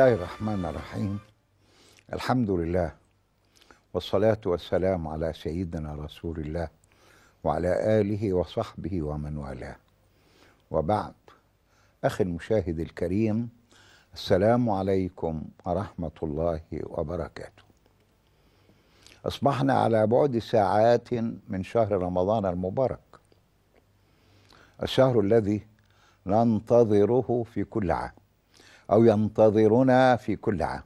الله الرحمن الرحيم الحمد لله والصلاة والسلام على سيدنا رسول الله وعلى آله وصحبه ومن والاه وبعد أخي المشاهد الكريم السلام عليكم ورحمة الله وبركاته أصبحنا على بعد ساعات من شهر رمضان المبارك الشهر الذي ننتظره في كل عام أو ينتظرنا في كل عام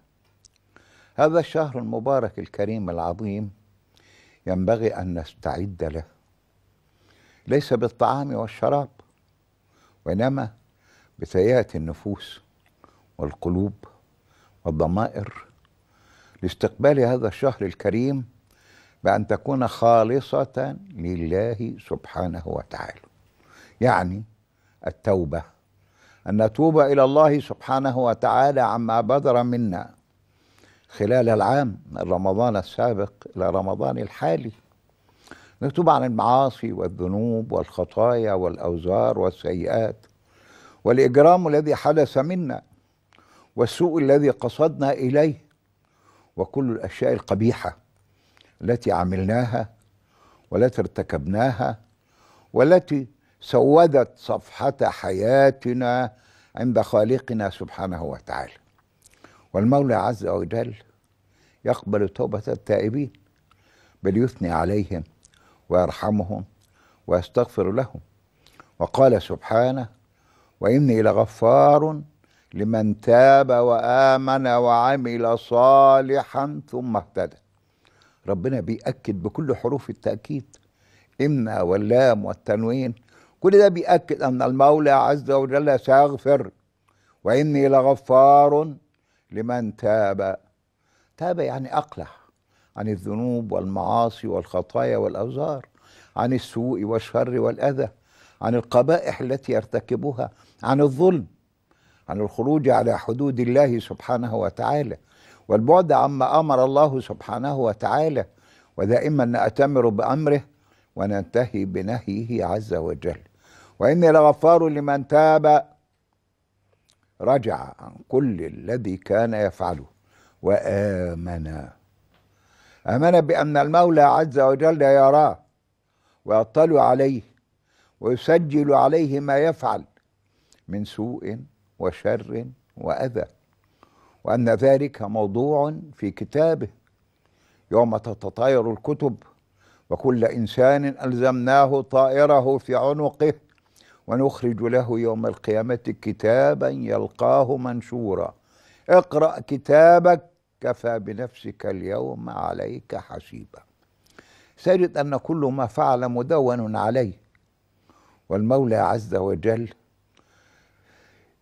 هذا الشهر المبارك الكريم العظيم ينبغي أن نستعد له ليس بالطعام والشراب وإنما بتهيئة النفوس والقلوب والضمائر لاستقبال هذا الشهر الكريم بأن تكون خالصة لله سبحانه وتعالى يعني التوبة أن نتوب إلى الله سبحانه وتعالى عما بدر منا خلال العام من رمضان السابق إلى رمضان الحالي نتوب عن المعاصي والذنوب والخطايا والأوزار والسيئات والإجرام الذي حدث منا والسوء الذي قصدنا إليه وكل الأشياء القبيحة التي عملناها والتي ارتكبناها والتي سودت صفحة حياتنا عند خالقنا سبحانه وتعالى والمولى عز وجل يقبل توبة التائبين بل يثني عليهم ويرحمهم ويستغفر لهم وقال سبحانه وإني لغفار لمن تاب وآمن وعمل صالحا ثم اهتدى ربنا بيأكد بكل حروف التأكيد إما واللام والتنوين كل ده بيأكد أن المولى عز وجل سيغفر وإني لغفار لمن تاب تاب يعني أقلع عن الذنوب والمعاصي والخطايا والأوزار عن السوء والشر والأذى عن القبائح التي يرتكبها عن الظلم عن الخروج على حدود الله سبحانه وتعالى والبعد عما امر الله سبحانه وتعالى ودائما ناتمر بامره وننتهي بنهيه عز وجل واني لغفار لمن تاب رجع عن كل الذي كان يفعله وامن امن بان المولى عز وجل يراه ويطلع عليه ويسجل عليه ما يفعل من سوء وشر واذى وان ذلك موضوع في كتابه يوم تتطاير الكتب وكل انسان الزمناه طائره في عنقه ونخرج له يوم القيامة كتابا يلقاه منشورا اقرأ كتابك كفى بنفسك اليوم عليك حسيبا سجد أن كل ما فعل مدون عليه والمولى عز وجل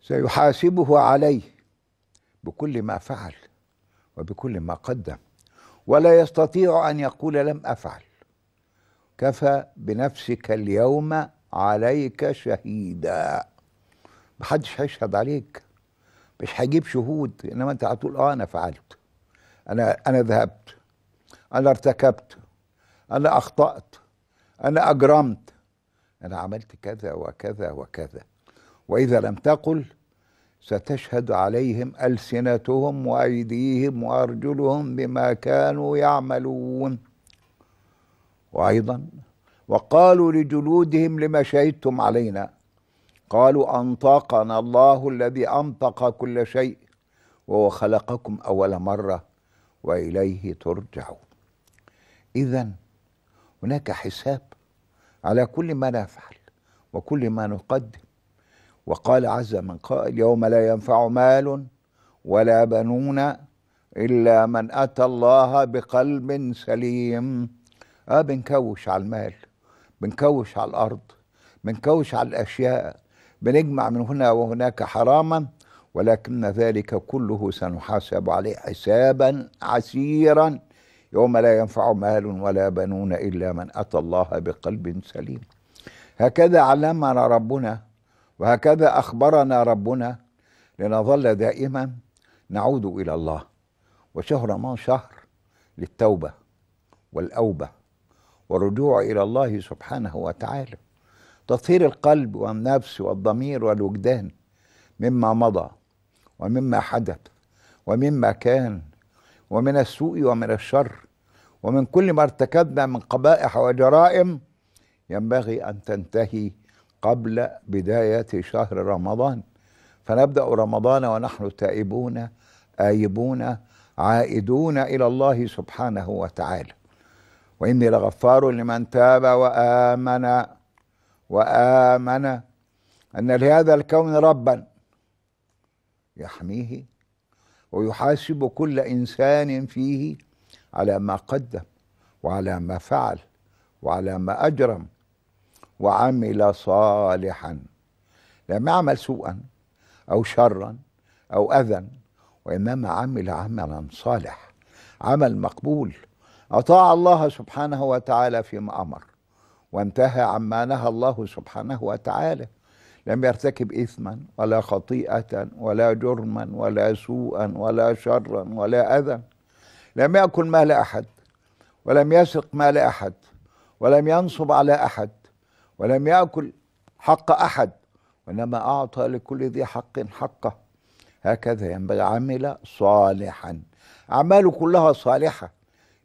سيحاسبه عليه بكل ما فعل وبكل ما قدم ولا يستطيع أن يقول لم أفعل كفى بنفسك اليوم عليك شهيدا محدش هيشهد عليك مش هيجيب شهود انما انت هتقول اه انا فعلت انا انا ذهبت انا ارتكبت انا اخطات انا اجرمت انا عملت كذا وكذا وكذا واذا لم تقل ستشهد عليهم السنتهم وايديهم وارجلهم بما كانوا يعملون وايضا وقالوا لجلودهم لما شهدتم علينا قالوا أنطقنا الله الذي أنطق كل شيء وهو خلقكم أول مرة وإليه ترجعون إذا هناك حساب على كل ما نفعل وكل ما نقدم وقال عز من قائل يوم لا ينفع مال ولا بنون إلا من أتى الله بقلب سليم آه بنكوش على المال بنكوش على الارض بنكوش على الاشياء بنجمع من هنا وهناك حراما ولكن ذلك كله سنحاسب عليه حسابا عسيرا يوم لا ينفع مال ولا بنون الا من اتى الله بقلب سليم هكذا علمنا ربنا وهكذا اخبرنا ربنا لنظل دائما نعود الى الله وشهر ما شهر للتوبه والاوبه والرجوع إلى الله سبحانه وتعالى تطهير القلب والنفس والضمير والوجدان مما مضى ومما حدث ومما كان ومن السوء ومن الشر ومن كل ما ارتكبنا من قبائح وجرائم ينبغي أن تنتهي قبل بداية شهر رمضان فنبدأ رمضان ونحن تائبون آيبون عائدون إلى الله سبحانه وتعالى واني لغفار لمن تاب وامن وامن ان لهذا الكون ربا يحميه ويحاسب كل انسان فيه على ما قدم وعلى ما فعل وعلى ما اجرم وعمل صالحا لم يعمل سوءا او شرا او اذى وانما عمل عملا صالح عمل مقبول أطاع الله سبحانه وتعالى فيما أمر وانتهى عما نهى الله سبحانه وتعالى لم يرتكب إثما ولا خطيئة ولا جرما ولا سوءا ولا شرا ولا أذى لم يأكل مال أحد ولم يسرق مال أحد ولم ينصب على أحد ولم يأكل حق أحد وإنما أعطى لكل ذي حق حقه هكذا ينبغي عمل صالحا أعماله كلها صالحة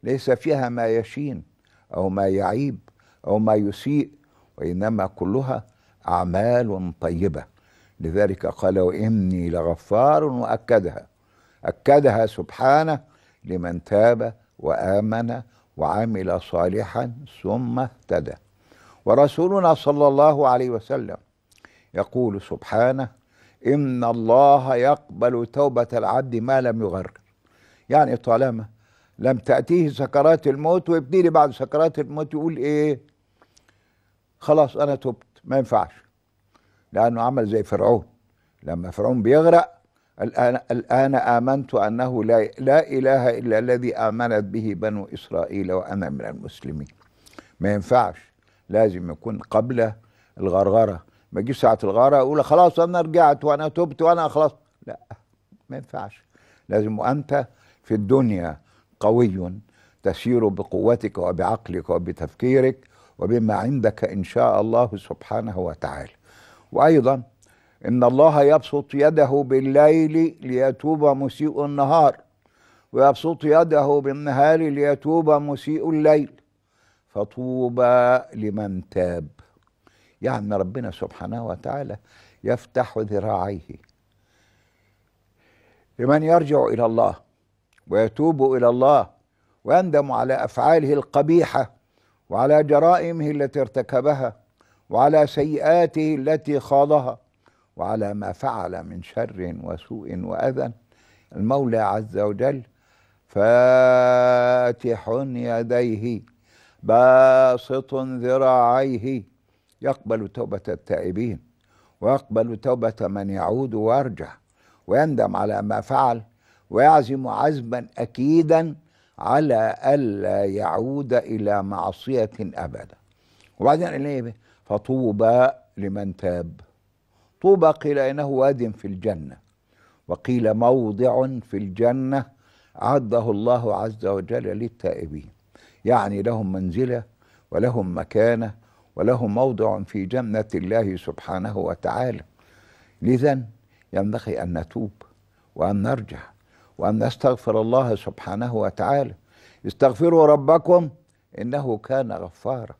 ليس فيها ما يشين أو ما يعيب أو ما يسيء وإنما كلها أعمال طيبة لذلك قال وإني لغفار وأكدها أكدها سبحانه لمن تاب وآمن وعمل صالحا ثم اهتدى ورسولنا صلى الله عليه وسلم يقول سبحانه إن الله يقبل توبة العبد ما لم يغرر يعني طالما لم تأتيه سكرات الموت ويبتدي لي بعد سكرات الموت يقول ايه خلاص انا تبت ما ينفعش لانه عمل زي فرعون لما فرعون بيغرق الآن, الآن آمنت أنه لا, لا إله إلا الذي آمنت به بنو إسرائيل وأنا من المسلمين ما ينفعش لازم يكون قبل الغرغرة ما جي ساعة الغارة يقول خلاص أنا رجعت وأنا تبت وأنا خلاص لا ما ينفعش لازم وأنت في الدنيا قوي تسير بقوتك وبعقلك وبتفكيرك وبما عندك ان شاء الله سبحانه وتعالى وايضا ان الله يبسط يده بالليل ليتوب مسيء النهار ويبسط يده بالنهار ليتوب مسيء الليل فطوبى لمن تاب يعني ربنا سبحانه وتعالى يفتح ذراعيه لمن يرجع الى الله ويتوب الى الله ويندم على افعاله القبيحه وعلى جرائمه التي ارتكبها وعلى سيئاته التي خاضها وعلى ما فعل من شر وسوء واذى المولى عز وجل فاتح يديه باسط ذراعيه يقبل توبه التائبين ويقبل توبه من يعود ويرجع ويندم على ما فعل ويعزم عزما اكيدا على الا يعود الى معصيه ابدا وبعدين قال ايه فطوبى لمن تاب طوبى قيل انه واد في الجنه وقيل موضع في الجنه اعده الله عز وجل للتائبين يعني لهم منزله ولهم مكانه ولهم موضع في جنه الله سبحانه وتعالى لذا ينبغي ان نتوب وان نرجع وأن نستغفر الله سبحانه وتعالى استغفروا ربكم إنه كان غفارا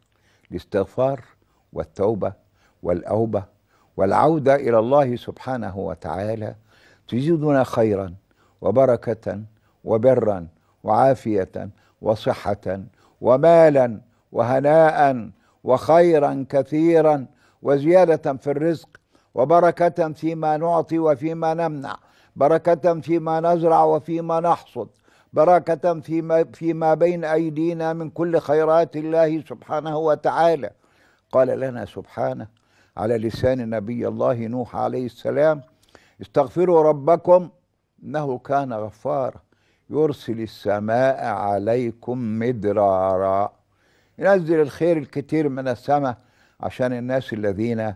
الاستغفار والتوبة والأوبة والعودة إلى الله سبحانه وتعالى تجدنا خيرا وبركة وبرا وعافية وصحة ومالا وهناء وخيرا كثيرا وزيادة في الرزق وبركة فيما نعطي وفيما نمنع بركة فيما نزرع وفيما نحصد بركة فيما, فيما بين أيدينا من كل خيرات الله سبحانه وتعالى قال لنا سبحانه على لسان نبي الله نوح عليه السلام استغفروا ربكم إنه كان غفارا يرسل السماء عليكم مدرارا ينزل الخير الكثير من السماء عشان الناس الذين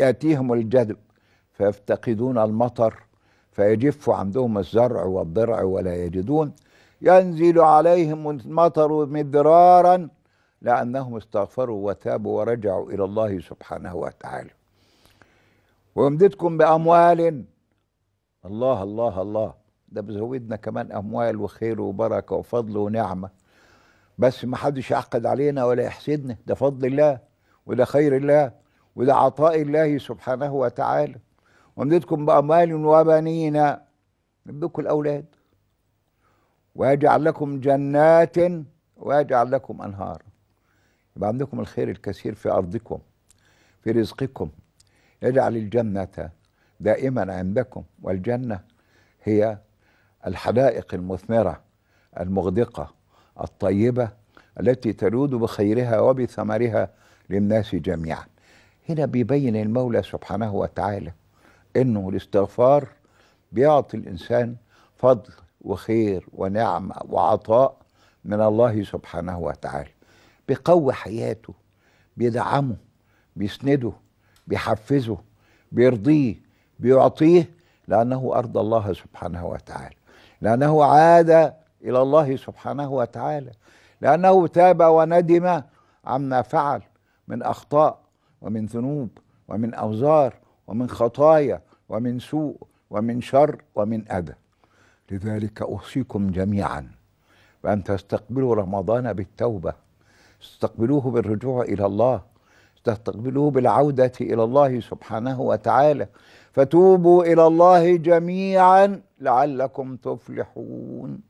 يأتيهم الجذب فيفتقدون المطر فيجف عندهم الزرع والضرع ولا يجدون ينزل عليهم المطر مدرارا لأنهم استغفروا وتابوا ورجعوا إلى الله سبحانه وتعالى ويمددكم بأموال الله الله الله ده بيزودنا كمان أموال وخير وبركة وفضل ونعمة بس ما حدش يعقد علينا ولا يحسدنا ده فضل الله وده خير الله وده عطاء الله سبحانه وتعالى ومددكم باموال وبنين نمدكم الاولاد ويجعل لكم جنات ويجعل لكم انهار يبقى عندكم الخير الكثير في ارضكم في رزقكم يجعل الجنه دائما عندكم والجنه هي الحدائق المثمره المغدقه الطيبه التي تلود بخيرها وبثمرها للناس جميعا هنا بيبين المولى سبحانه وتعالى انه الاستغفار بيعطي الانسان فضل وخير ونعمه وعطاء من الله سبحانه وتعالى بيقوي حياته بيدعمه بيسنده بيحفزه بيرضيه بيعطيه لانه ارضى الله سبحانه وتعالى لانه عاد الى الله سبحانه وتعالى لانه تاب وندم عما فعل من اخطاء ومن ذنوب ومن اوزار ومن خطايا ومن سوء ومن شر ومن أذى لذلك أوصيكم جميعا بأن تستقبلوا رمضان بالتوبة استقبلوه بالرجوع إلى الله تستقبلوه بالعودة إلى الله سبحانه وتعالى فتوبوا إلى الله جميعا لعلكم تفلحون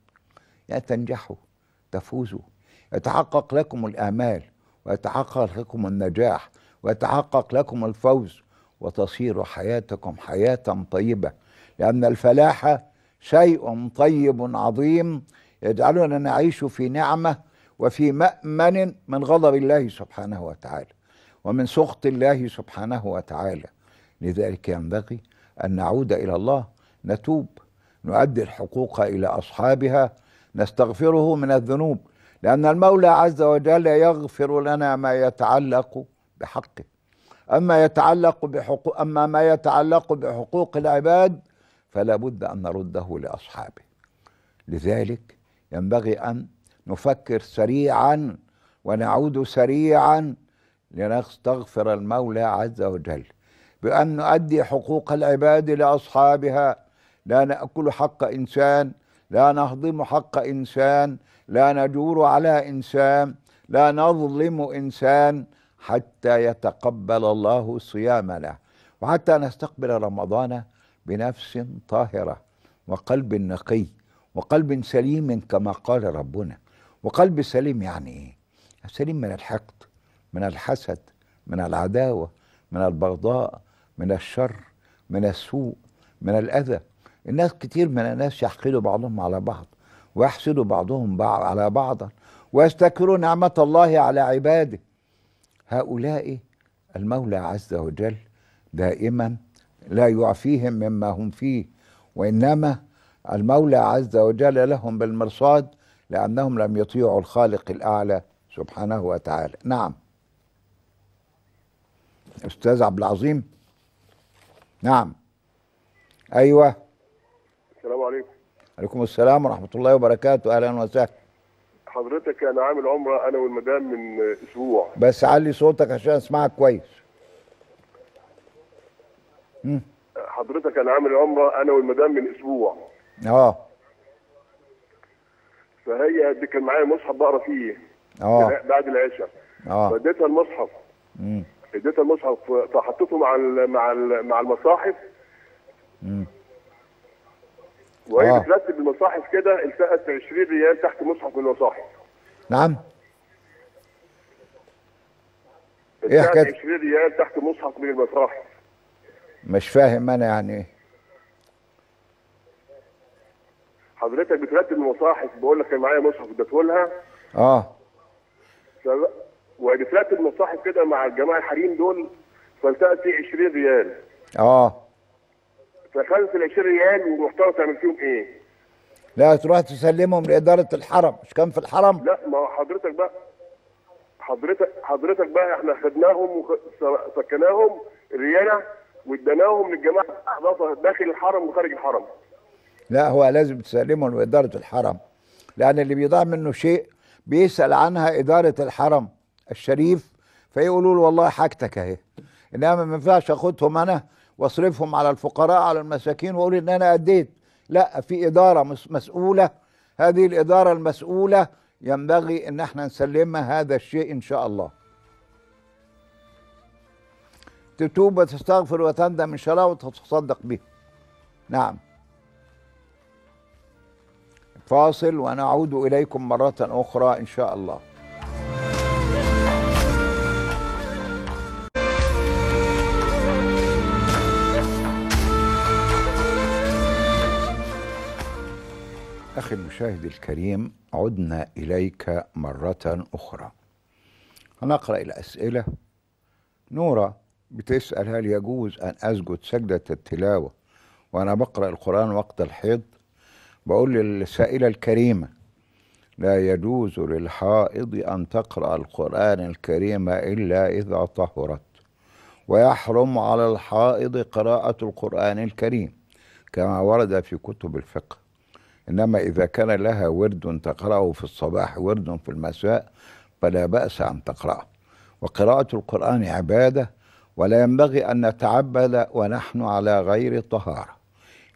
يا تنجحوا تفوزوا يتحقق لكم الآمال ويتحقق لكم النجاح ويتحقق لكم الفوز وتصير حياتكم حياة طيبة لأن الفلاح شيء طيب عظيم يجعلنا نعيش في نعمة وفي مأمن من غضب الله سبحانه وتعالى ومن سخط الله سبحانه وتعالى لذلك ينبغي أن نعود إلى الله نتوب نؤدي الحقوق إلى أصحابها نستغفره من الذنوب لأن المولى عز وجل يغفر لنا ما يتعلق بحقه أما يتعلق بحقوق أما ما يتعلق بحقوق العباد فلا بد أن نرده لأصحابه لذلك ينبغي أن نفكر سريعا ونعود سريعا لنستغفر المولى عز وجل بأن نؤدي حقوق العباد لأصحابها لا نأكل حق إنسان لا نهضم حق إنسان لا نجور على إنسان لا نظلم إنسان حتى يتقبل الله صيامنا وحتى نستقبل رمضان بنفس طاهره وقلب نقي وقلب سليم كما قال ربنا وقلب سليم يعني ايه سليم من الحقد من الحسد من العداوه من البغضاء من الشر من السوء من الاذى الناس كتير من الناس يحقدوا بعضهم على بعض ويحسدوا بعضهم على بعضا ويستكبروا نعمه الله على عباده هؤلاء المولى عز وجل دائما لا يعفيهم مما هم فيه وانما المولى عز وجل لهم بالمرصاد لانهم لم يطيعوا الخالق الاعلى سبحانه وتعالى نعم استاذ عبد العظيم نعم ايوه السلام عليكم عليكم السلام ورحمه الله وبركاته اهلا وسهلا حضرتك انا يعني عامل عمره انا والمدام من اسبوع بس علي صوتك عشان اسمعك كويس مم. حضرتك انا عامل عمره انا والمدام من اسبوع اه فهي دي كان معايا مصحف بقرا فيه اه يعني بعد العشاء اه فاديتها المصحف امم اديتها المصحف فحطيته مع الـ مع الـ مع المصاحف وهي آه. بترتب المصاحف كده التقت 20 ريال تحت مصحف من المصاحف نعم ايه حكايه 20 ريال تحت مصحف من المصاحف مش فاهم انا يعني ايه حضرتك بترتب المصاحف بقول لك انا معايا مصحف اديتهولها اه وبترتب المصاحف كده مع الجماعه الحريم دول فالتقت 20 ريال اه دفنت ال 20 ريال ومحتار تعمل فيهم ايه؟ لا تروح تسلمهم لاداره الحرم مش كان في الحرم؟ لا ما حضرتك بقى حضرتك حضرتك بقى احنا خدناهم وسكناهم الريالة واديناهم للجماعه داخل الحرم وخارج الحرم لا هو لازم تسلمه لإدارة الحرم لأن اللي بيضاع منه شيء بيسأل عنها إدارة الحرم الشريف فيقولوا له والله حاجتك أهي إنما ما ينفعش أخدهم أنا واصرفهم على الفقراء على المساكين واقول ان انا اديت لا في اداره مسؤوله هذه الاداره المسؤوله ينبغي ان احنا نسلمها هذا الشيء ان شاء الله تتوب وتستغفر وتندم ان شاء الله وتتصدق به نعم فاصل ونعود اليكم مره اخرى ان شاء الله أخي المشاهد الكريم عدنا إليك مرة أخرى هنقرأ الأسئلة نورة بتسأل هل يجوز أن أسجد سجدة التلاوة وأنا بقرأ القرآن وقت الحيض بقول للسائلة الكريمة لا يجوز للحائض أن تقرأ القرآن الكريم إلا إذا طهرت ويحرم على الحائض قراءة القرآن الكريم كما ورد في كتب الفقه إنما إذا كان لها ورد تقرأه في الصباح ورد في المساء فلا بأس أن تقرأه وقراءة القرآن عبادة ولا ينبغي أن نتعبد ونحن على غير طهارة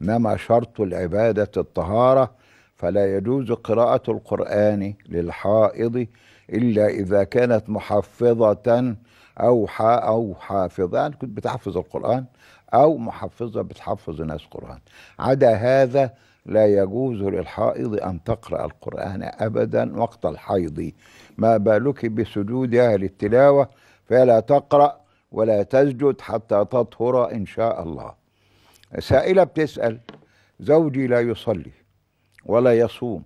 إنما شرط العبادة الطهارة فلا يجوز قراءة القرآن للحائض إلا إذا كانت محفظة أو حا أو حافظة كنت بتحفظ القرآن أو محفظة بتحفظ الناس قرآن عدا هذا لا يجوز للحائض أن تقرأ القرآن أبدا وقت الحيض ما بالك بسجودها للتلاوة فلا تقرأ ولا تسجد حتى تطهر إن شاء الله سائلة بتسأل زوجي لا يصلي ولا يصوم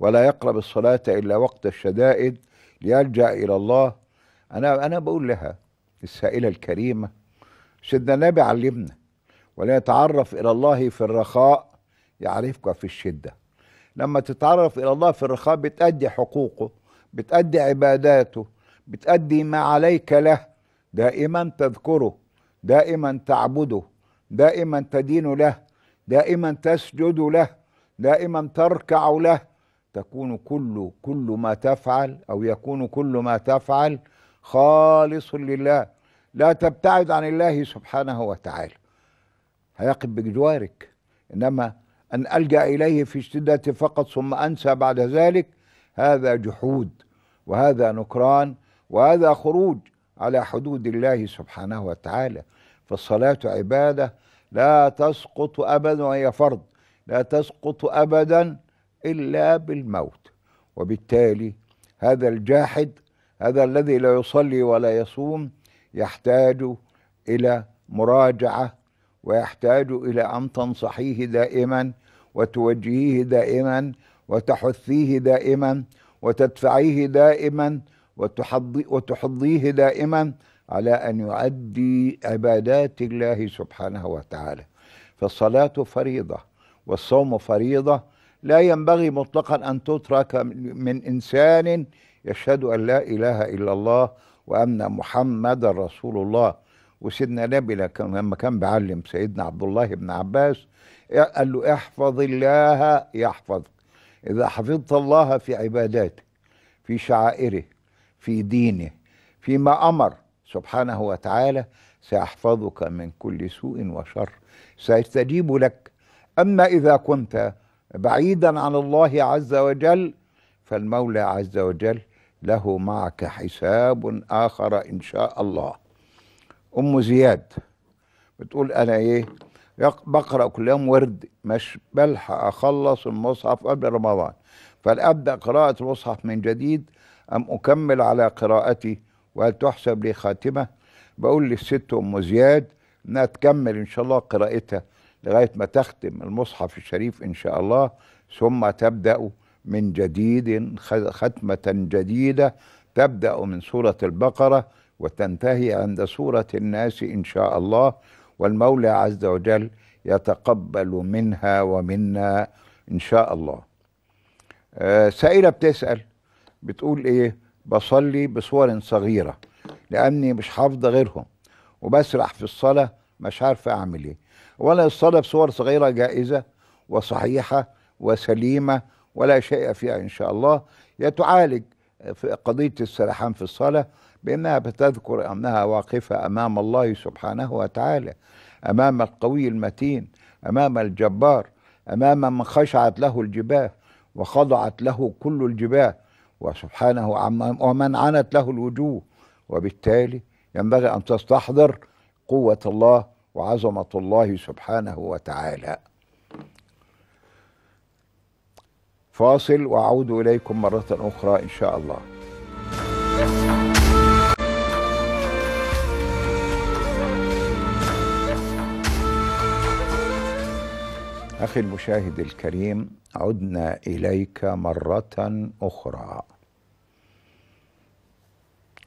ولا يقرب الصلاة إلا وقت الشدائد ليلجأ إلى الله أنا أنا بقول لها السائلة الكريمة سيدنا النبي علمنا وليتعرف إلى الله في الرخاء يعرفك في الشدة لما تتعرف إلى الله في الرخاء بتأدي حقوقه بتأدي عباداته بتأدي ما عليك له دائما تذكره دائما تعبده دائما تدين له دائما تسجد له دائما تركع له تكون كل كل ما تفعل او يكون كل ما تفعل خالص لله لا تبتعد عن الله سبحانه وتعالى هيقف بجوارك انما أن ألجأ إليه في شدتي فقط ثم أنسى بعد ذلك هذا جحود وهذا نكران وهذا خروج على حدود الله سبحانه وتعالى فالصلاة عبادة لا تسقط أبدا وهي فرض لا تسقط أبدا إلا بالموت وبالتالي هذا الجاحد هذا الذي لا يصلي ولا يصوم يحتاج إلى مراجعة ويحتاج إلى أن تنصحيه دائما وتوجهيه دائما وتحثيه دائما وتدفعيه دائما وتحضي وتحضيه دائما على أن يؤدي عبادات الله سبحانه وتعالى فالصلاة فريضة والصوم فريضة لا ينبغي مطلقا أن تترك من إنسان يشهد أن لا إله إلا الله وأن محمد رسول الله وسيدنا نبي لما كان بيعلم سيدنا عبد الله بن عباس قال له احفظ الله يحفظك إذا حفظت الله في عباداته في شعائره في دينه فيما أمر سبحانه وتعالى سيحفظك من كل سوء وشر سيستجيب لك أما إذا كنت بعيدا عن الله عز وجل فالمولى عز وجل له معك حساب آخر إن شاء الله ام زياد بتقول انا ايه بقرا كل يوم ورد مش بلحق اخلص المصحف قبل رمضان فالابدا قراءه المصحف من جديد ام اكمل على قراءتي وهل تحسب لي خاتمه بقول للست ام زياد انها تكمل ان شاء الله قراءتها لغايه ما تختم المصحف الشريف ان شاء الله ثم تبدا من جديد ختمه جديده تبدا من سوره البقره وتنتهي عند سورة الناس إن شاء الله والمولى عز وجل يتقبل منها ومنا إن شاء الله آه، سائلة بتسأل بتقول إيه بصلي بصور صغيرة لأني مش حافظة غيرهم وبسرح في الصلاة مش عارفة أعمل إيه ولا الصلاة بصور صغيرة جائزة وصحيحة وسليمة ولا شيء فيها إن شاء الله يتعالج في قضية السرحان في الصلاة بأنها بتذكر أنها واقفة أمام الله سبحانه وتعالى أمام القوي المتين أمام الجبار أمام من خشعت له الجباه وخضعت له كل الجباه وسبحانه ومن عنت له الوجوه وبالتالي ينبغي أن تستحضر قوة الله وعظمة الله سبحانه وتعالى فاصل وأعود إليكم مرة أخرى إن شاء الله أخي المشاهد الكريم عدنا إليك مرة أخرى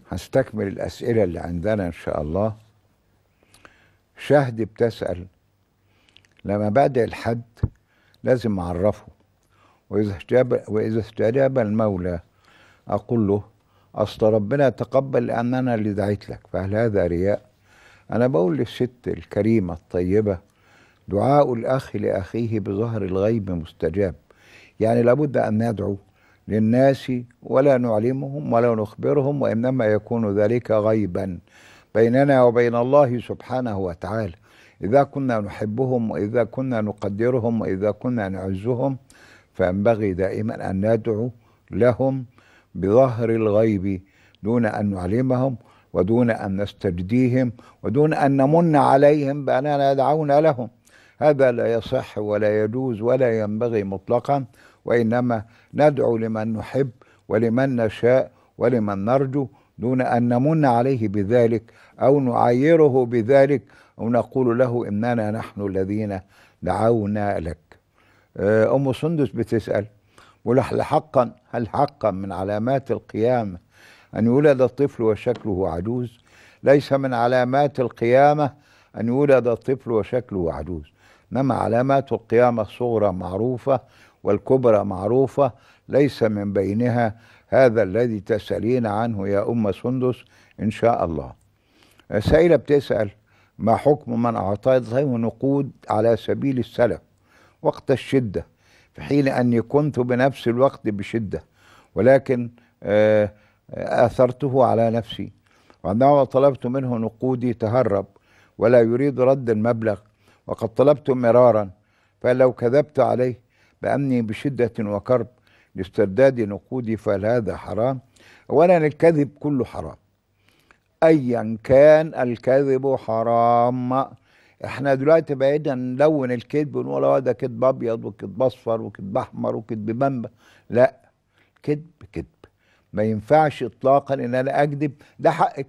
هستكمل الأسئلة اللي عندنا إن شاء الله شهد بتسأل لما بدأ الحد لازم أعرفه وإذا استجاب, وإذا استجاب المولى أقول له أصل ربنا تقبل لأن أنا اللي دعيت لك فهل هذا رياء؟ أنا بقول للست الكريمة الطيبة دعاء الأخ لأخيه بظهر الغيب مستجاب يعني لابد أن ندعو للناس ولا نعلمهم ولا نخبرهم وإنما يكون ذلك غيبا بيننا وبين الله سبحانه وتعالى إذا كنا نحبهم وإذا كنا نقدرهم وإذا كنا نعزهم فينبغي دائما أن ندعو لهم بظهر الغيب دون أن نعلمهم ودون أن نستجديهم ودون أن نمن عليهم بأننا دعونا لهم هذا لا يصح ولا يجوز ولا ينبغي مطلقا وإنما ندعو لمن نحب ولمن نشاء ولمن نرجو دون أن نمن عليه بذلك أو نعيره بذلك أو نقول له إننا نحن الذين دعونا لك آه، أم سندس بتسأل ولحل حقا هل حقا من علامات القيامة أن يولد الطفل وشكله عجوز ليس من علامات القيامة أن يولد الطفل وشكله عجوز إنما علامات القيامة الصغرى معروفة والكبرى معروفة ليس من بينها هذا الذي تسألين عنه يا أم سندس إن شاء الله سائلة بتسأل ما حكم من أعطيته نقود على سبيل السلف وقت الشدة في حين أني كنت بنفس الوقت بشدة ولكن آه، آثرته على نفسي وعندما طلبت منه نقودي تهرب ولا يريد رد المبلغ وقد طلبت مرارا فلو كذبت عليه بأمني بشدة وكرب لاسترداد نقودي هذا حرام أولا الكذب كله حرام أيا كان الكذب حرام احنا دلوقتي بقينا نلون الكذب ونقول هو آه، ده كذب ابيض وكذب اصفر وكذب احمر وكذب بامبا لا كذب كذب ما ينفعش اطلاقا ان انا اكذب ده حقك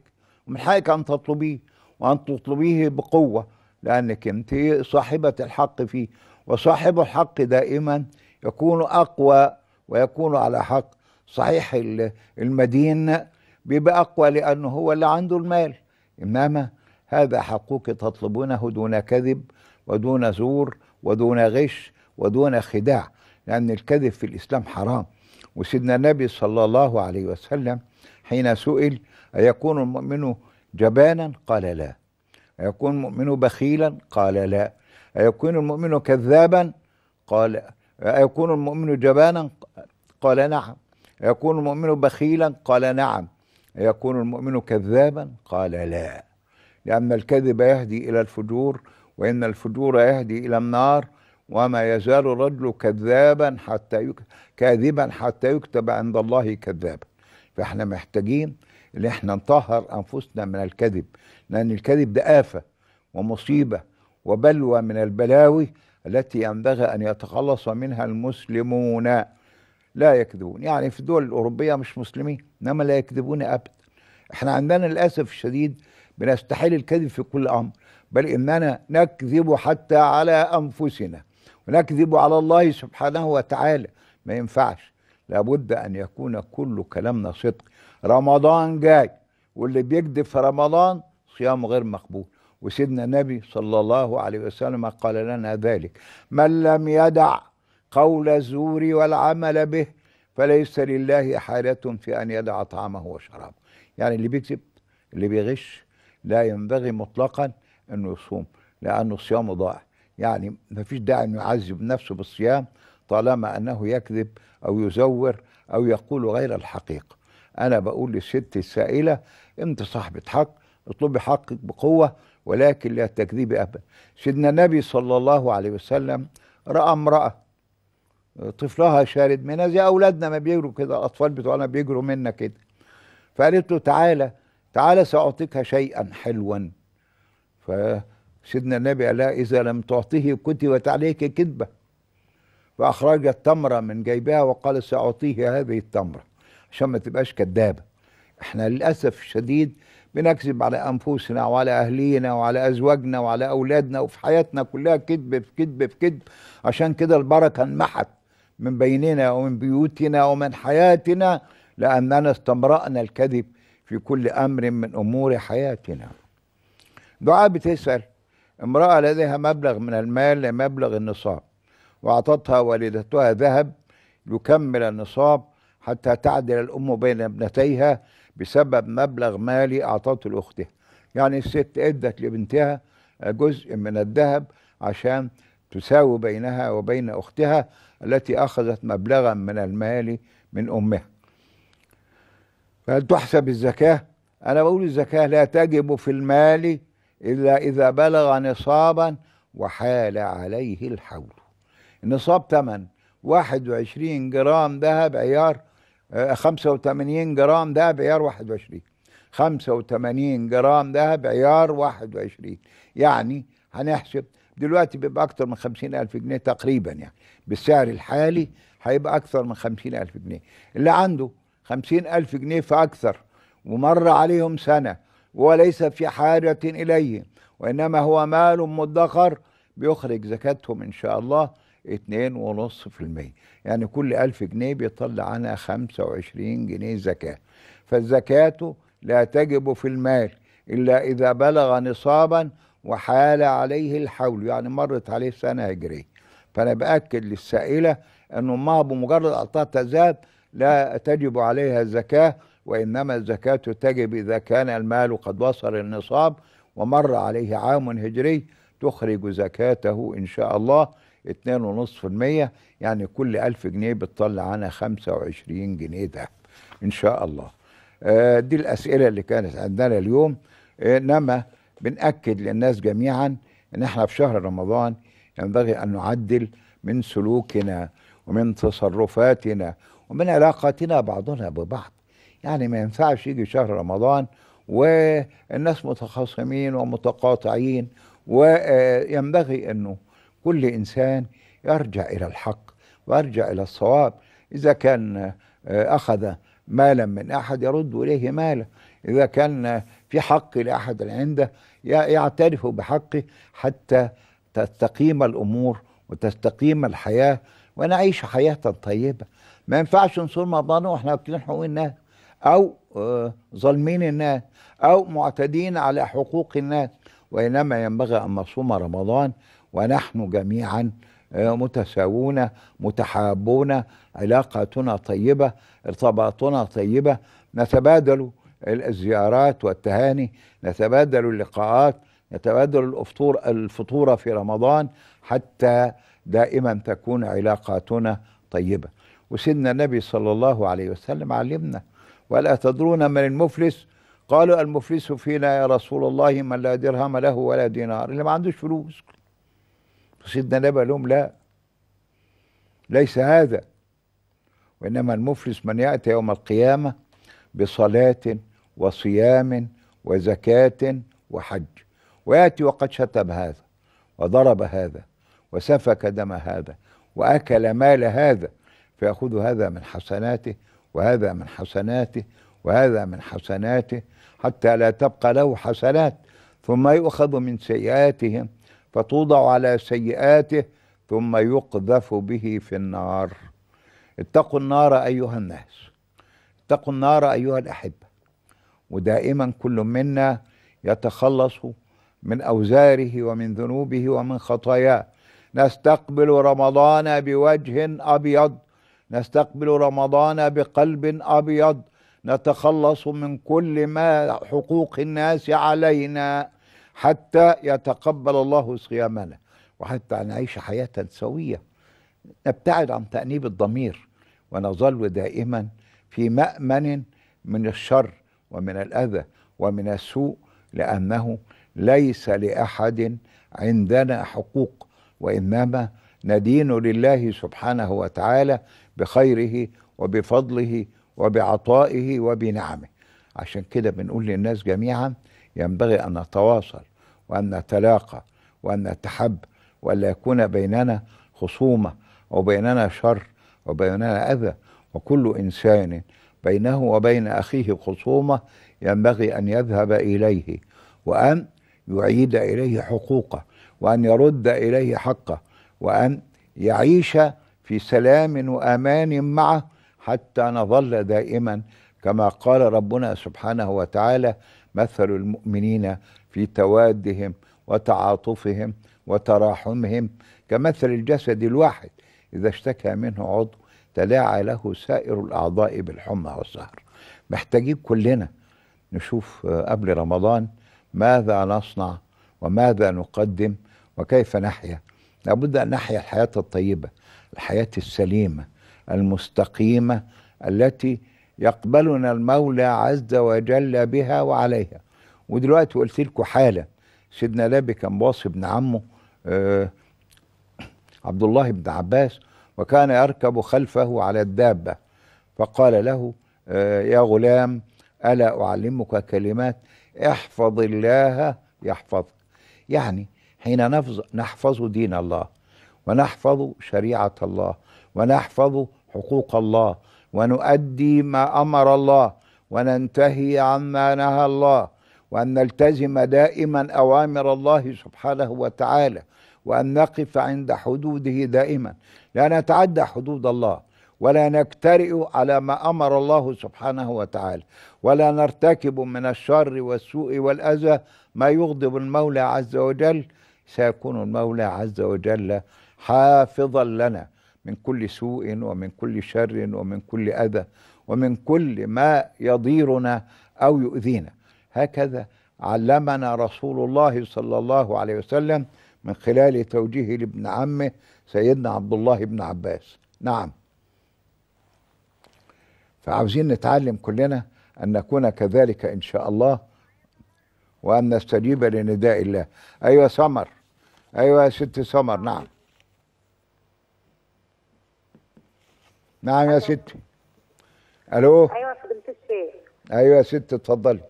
ومن حقك ان تطلبيه وان تطلبيه بقوه لأنك أنت صاحبة الحق فيه وصاحب الحق دائما يكون أقوى ويكون على حق صحيح المدين بيبقى أقوى لأنه هو اللي عنده المال إنما هذا حقك تطلبونه دون كذب ودون زور ودون غش ودون خداع لأن الكذب في الإسلام حرام وسيدنا النبي صلى الله عليه وسلم حين سئل أيكون المؤمن جبانا قال لا أيكون المؤمن بخيلا قال لا أيكون المؤمن كذابا قال أيكون المؤمن جبانا قال نعم أيكون المؤمن بخيلا قال نعم أيكون المؤمن كذابا قال لا لأن الكذب يهدي إلى الفجور وإن الفجور يهدي إلى النار وما يزال الرجل كذابا حتى يكتب كاذبا حتى يكتب عند الله كذابا فاحنا محتاجين اللي احنا نطهر انفسنا من الكذب لان الكذب ده افه ومصيبه وبلوى من البلاوي التي ينبغي ان يتخلص منها المسلمون لا يكذبون يعني في الدول الاوروبيه مش مسلمين انما لا يكذبون ابدا احنا عندنا للاسف الشديد بنستحيل الكذب في كل امر بل اننا نكذب حتى على انفسنا ونكذب على الله سبحانه وتعالى ما ينفعش لابد ان يكون كل كلامنا صدق رمضان جاي واللي بيكذب في رمضان صيام غير مقبول وسيدنا النبي صلى الله عليه وسلم قال لنا ذلك من لم يدع قول الزور والعمل به فليس لله حالة في أن يدع طعامه وشرابه يعني اللي بيكذب اللي بيغش لا ينبغي مطلقا أنه يصوم لأنه صيامه ضائع يعني ما فيش داعي أنه يعذب نفسه بالصيام طالما أنه يكذب أو يزور أو يقول غير الحقيقة انا بقول للست السائله انت صاحبه حق اطلبي حقك بقوه ولكن لا تكذبي ابدا سيدنا النبي صلى الله عليه وسلم راى امراه طفلها شارد منها زي اولادنا ما بيجروا كده الاطفال بتوعنا بيجروا منا كده فقالت له تعالى تعالى ساعطيك شيئا حلوا فسيدنا النبي قال لها اذا لم تعطيه كتبت عليك كذبه فاخرجت تمره من جيبها وقال ساعطيه هذه التمره عشان ما تبقاش كدابه احنا للاسف الشديد بنكذب على انفسنا وعلى اهلينا وعلى ازواجنا وعلى اولادنا وفي حياتنا كلها كذب في كذب في كذب عشان كده البركه انمحت من بيننا ومن بيوتنا ومن حياتنا لاننا استمرانا الكذب في كل امر من امور حياتنا دعاء بتسال امراه لديها مبلغ من المال لمبلغ النصاب واعطتها والدتها ذهب يكمل النصاب حتى تعدل الأم بين ابنتيها بسبب مبلغ مالي أعطته لأختها يعني الست أدت لبنتها جزء من الذهب عشان تساوي بينها وبين أختها التي أخذت مبلغا من المال من أمها فهل تحسب الزكاة أنا بقول الزكاة لا تجب في المال إلا إذا بلغ نصابا وحال عليه الحول النصاب تمن 21 جرام ذهب عيار 85 آه، جرام ذهب عيار 21 85 جرام ذهب عيار 21 يعني هنحسب دلوقتي بيبقى أكتر من 50 ألف جنيه تقريبا يعني بالسعر الحالي هيبقى أكثر من 50 ألف جنيه اللي عنده 50 ألف جنيه فأكثر ومر عليهم سنة وليس في حاجة إليه وإنما هو مال مدخر بيخرج زكاتهم إن شاء الله 2.5% يعني كل 1000 جنيه بيطلع عنها 25 جنيه زكاة فالزكاة لا تجب في المال إلا إذا بلغ نصابا وحال عليه الحول يعني مرت عليه سنة هجرية فأنا بأكد للسائلة أنه ما بمجرد أعطاها ذات لا تجب عليها الزكاة وإنما الزكاة تجب إذا كان المال قد وصل النصاب ومر عليه عام هجري تخرج زكاته إن شاء الله 2.5% يعني كل 1000 جنيه بتطلع عنها 25 جنيه ده ان شاء الله آه، دي الاسئله اللي كانت عندنا اليوم آه، انما بناكد للناس جميعا ان احنا في شهر رمضان ينبغي ان نعدل من سلوكنا ومن تصرفاتنا ومن علاقاتنا بعضنا ببعض يعني ما ينفعش يجي شهر رمضان والناس متخاصمين ومتقاطعين وينبغي انه كل إنسان يرجع إلى الحق ويرجع إلى الصواب إذا كان آه، أخذ مالا من أحد يرد إليه ماله إذا كان في حق لأحد عنده يعترف بحقه حتى تستقيم الأمور وتستقيم الحياة ونعيش حياة طيبة ما ينفعش نصور مرضانا وإحنا واكلين حقوق الناس أو آه، ظالمين الناس أو معتدين على حقوق الناس وإنما ينبغي أن نصوم رمضان ونحن جميعا آه، متساوون متحابون علاقاتنا طيبة ارتباطنا طيبة نتبادل الزيارات والتهاني نتبادل اللقاءات نتبادل الأفطور الفطورة في رمضان حتى دائما تكون علاقاتنا طيبة وسيدنا النبي صلى الله عليه وسلم علمنا ولا تدرون من المفلس قالوا المفلس فينا يا رسول الله من لا درهم له ولا دينار اللي ما عندوش فلوس سيدنا النبي قال لهم لا ليس هذا وإنما المفلس من يأتي يوم القيامة بصلاة وصيام وزكاة وحج ويأتي وقد شتم هذا وضرب هذا وسفك دم هذا وأكل مال هذا فيأخذ هذا من حسناته وهذا من حسناته وهذا من حسناته حتى لا تبقى له حسنات ثم يؤخذ من سيئاتهم فتوضع على سيئاته ثم يقذف به في النار اتقوا النار أيها الناس اتقوا النار أيها الأحبة ودائما كل منا يتخلص من أوزاره ومن ذنوبه ومن خطاياه نستقبل رمضان بوجه أبيض نستقبل رمضان بقلب أبيض نتخلص من كل ما حقوق الناس علينا حتى يتقبل الله صيامنا وحتى نعيش حياة سوية نبتعد عن تأنيب الضمير ونظل دائما في مأمن من الشر ومن الأذى ومن السوء لأنه ليس لأحد عندنا حقوق وإنما ندين لله سبحانه وتعالى بخيره وبفضله وبعطائه وبنعمه عشان كده بنقول للناس جميعا ينبغي أن نتواصل وأن نتلاقى وأن نتحب وألا يكون بيننا خصومة وبيننا شر وبيننا أذى وكل إنسان بينه وبين أخيه خصومة ينبغي أن يذهب إليه وأن يعيد إليه حقوقه وأن يرد إليه حقه وأن يعيش في سلام وأمان معه حتى نظل دائما كما قال ربنا سبحانه وتعالى مثل المؤمنين في توادهم وتعاطفهم وتراحمهم كمثل الجسد الواحد إذا اشتكى منه عضو تلاعى له سائر الأعضاء بالحمى والسهر محتاجين كلنا نشوف آه، قبل رمضان ماذا نصنع وماذا نقدم وكيف نحيا لابد أن نحيا الحياة الطيبة الحياة السليمة المستقيمة التي يقبلنا المولى عز وجل بها وعليها ودلوقتي قلت لكم حاله سيدنا لابي كان واصي ابن عمه آه عبد الله بن عباس وكان يركب خلفه على الدابه فقال له آه يا غلام الا اعلمك كلمات احفظ الله يحفظك يعني حين نفظ نحفظ دين الله ونحفظ شريعه الله ونحفظ حقوق الله ونؤدي ما امر الله وننتهي عما نهى الله وأن نلتزم دائما أوامر الله سبحانه وتعالى وأن نقف عند حدوده دائما لا نتعدى حدود الله ولا نجترئ على ما أمر الله سبحانه وتعالى ولا نرتكب من الشر والسوء والأذى ما يغضب المولى عز وجل سيكون المولى عز وجل حافظا لنا من كل سوء ومن كل شر ومن كل أذى ومن كل ما يضيرنا أو يؤذينا هكذا علمنا رسول الله صلى الله عليه وسلم من خلال توجيه لابن عمه سيدنا عبد الله بن عباس نعم فعاوزين نتعلم كلنا أن نكون كذلك إن شاء الله وأن نستجيب لنداء الله أيوة سمر أيوة يا ست سمر نعم نعم يا ستي ألو أيوة فضيلة أيوة يا ست اتفضلي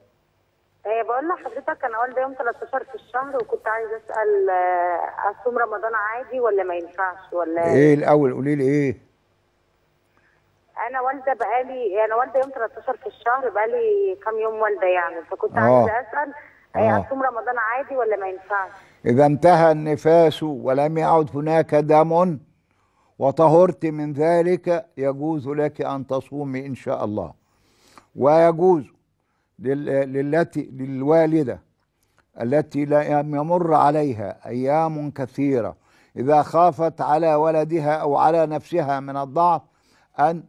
آه، بقول لحضرتك انا والدي يوم 13 في الشهر وكنت عايز اسال آه، اصوم رمضان عادي ولا ما ينفعش ولا ايه الاول قولي لي ايه انا والده بقالي انا والده يوم 13 في الشهر بقالي كام يوم والده يعني فكنت آه. عايز اسال آه. اصوم رمضان عادي ولا ما ينفعش اذا انتهى النفاس ولم يعد هناك دم وطهرت من ذلك يجوز لك ان تصومي ان شاء الله ويجوز للتي للوالدة التي لا يمر عليها أيام كثيرة إذا خافت على ولدها أو على نفسها من الضعف أن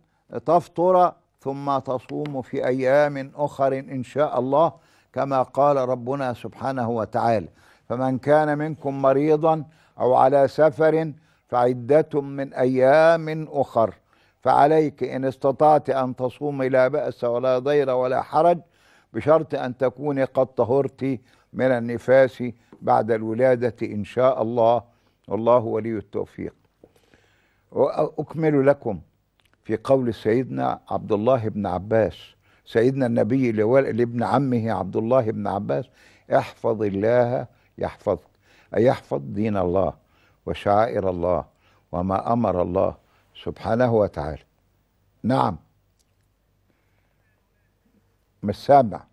تفطر ثم تصوم في أيام أخر إن شاء الله كما قال ربنا سبحانه وتعالى فمن كان منكم مريضا أو على سفر فعدة من أيام أخر فعليك إن استطعت أن تصومي لا بأس ولا ضير ولا حرج بشرط أن تكون قد طهرت من النفاس بعد الولادة إن شاء الله والله ولي التوفيق وأكمل لكم في قول سيدنا عبد الله بن عباس سيدنا النبي لابن عمه عبد الله بن عباس احفظ الله يحفظك أي يحفظ دين الله وشعائر الله وما أمر الله سبحانه وتعالى نعم مش سامع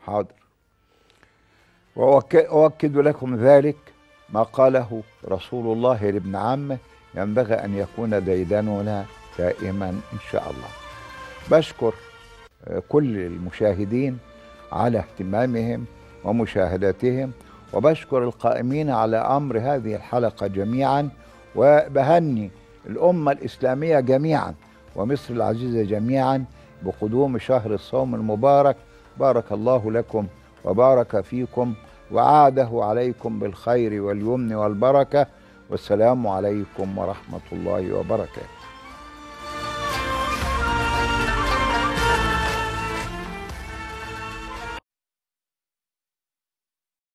حاضر وأؤكد لكم ذلك ما قاله رسول الله لابن عمه ينبغي أن يكون ديدننا دائما إن شاء الله بشكر آه، كل المشاهدين على اهتمامهم ومشاهدتهم وبشكر القائمين على أمر هذه الحلقة جميعا وبهني الأمة الإسلامية جميعا ومصر العزيزة جميعا بقدوم شهر الصوم المبارك بارك الله لكم وبارك فيكم وعاده عليكم بالخير واليمن والبركه والسلام عليكم ورحمه الله وبركاته